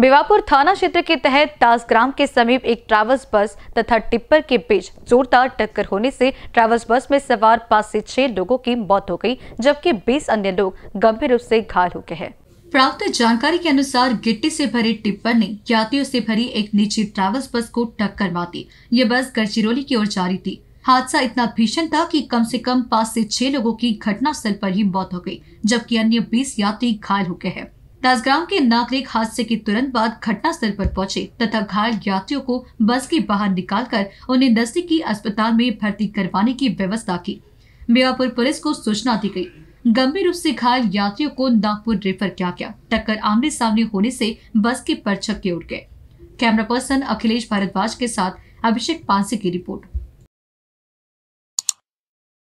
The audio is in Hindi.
बेवापुर थाना क्षेत्र के तहत ताज ग्राम के समीप एक ट्रैवल्स बस तथा टिप्पर के बीच जोरदार टक्कर होने से ट्रैवल्स बस में सवार पाँच से छह लोगों की मौत हो गई जबकि 20 अन्य लोग गंभीर रूप से घायल हो गए हैं प्राप्त जानकारी के अनुसार गिट्टी से भरे टिप्पर ने यात्रियों से भरी एक निजी ट्रैवल्स बस को टक्कर मार दी ये बस गढ़चिरौली की ओर जा रही थी हादसा इतना भीषण था कि कम से कम पाँच से छह लोगों की घटना स्थल पर ही मौत हो गई जबकि अन्य 20 यात्री घायल हो गए हैं ताजगांव के नागरिक हादसे के तुरंत बाद घटना स्थल पर पहुंचे तथा घायल यात्रियों को बस के बाहर निकालकर उन्हें की अस्पताल में भर्ती करवाने की व्यवस्था की मेवापुर पुलिस को सूचना दी गई गंभीर रूप से घायल यात्रियों को नागपुर रेफर किया गया टक्कर आमने सामने होने से बस के परछक्के उड़ गए कैमरा पर्सन अखिलेश भारद्वाज के साथ अभिषेक पांसे की रिपोर्ट